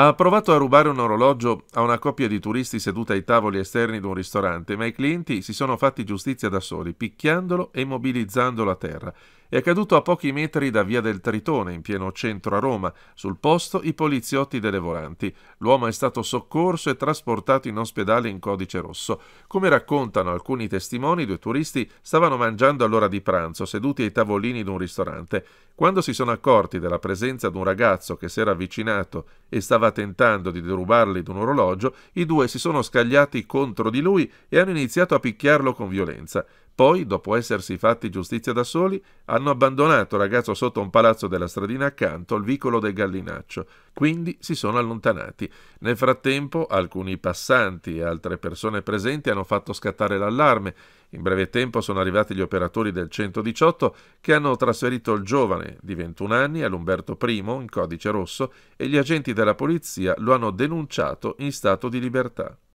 Ha provato a rubare un orologio a una coppia di turisti seduta ai tavoli esterni di un ristorante, ma i clienti si sono fatti giustizia da soli, picchiandolo e immobilizzandolo a terra, è accaduto a pochi metri da via del Tritone, in pieno centro a Roma. Sul posto i poliziotti delle volanti. L'uomo è stato soccorso e trasportato in ospedale in codice rosso. Come raccontano alcuni testimoni, due turisti stavano mangiando all'ora di pranzo, seduti ai tavolini di un ristorante. Quando si sono accorti della presenza di un ragazzo che si era avvicinato e stava tentando di derubarli di un orologio, i due si sono scagliati contro di lui e hanno iniziato a picchiarlo con violenza. Poi, dopo essersi fatti giustizia da soli, hanno abbandonato il ragazzo sotto un palazzo della stradina accanto, al vicolo del Gallinaccio. Quindi si sono allontanati. Nel frattempo, alcuni passanti e altre persone presenti hanno fatto scattare l'allarme. In breve tempo sono arrivati gli operatori del 118 che hanno trasferito il giovane di 21 anni all'Umberto I in codice rosso e gli agenti della polizia lo hanno denunciato in stato di libertà.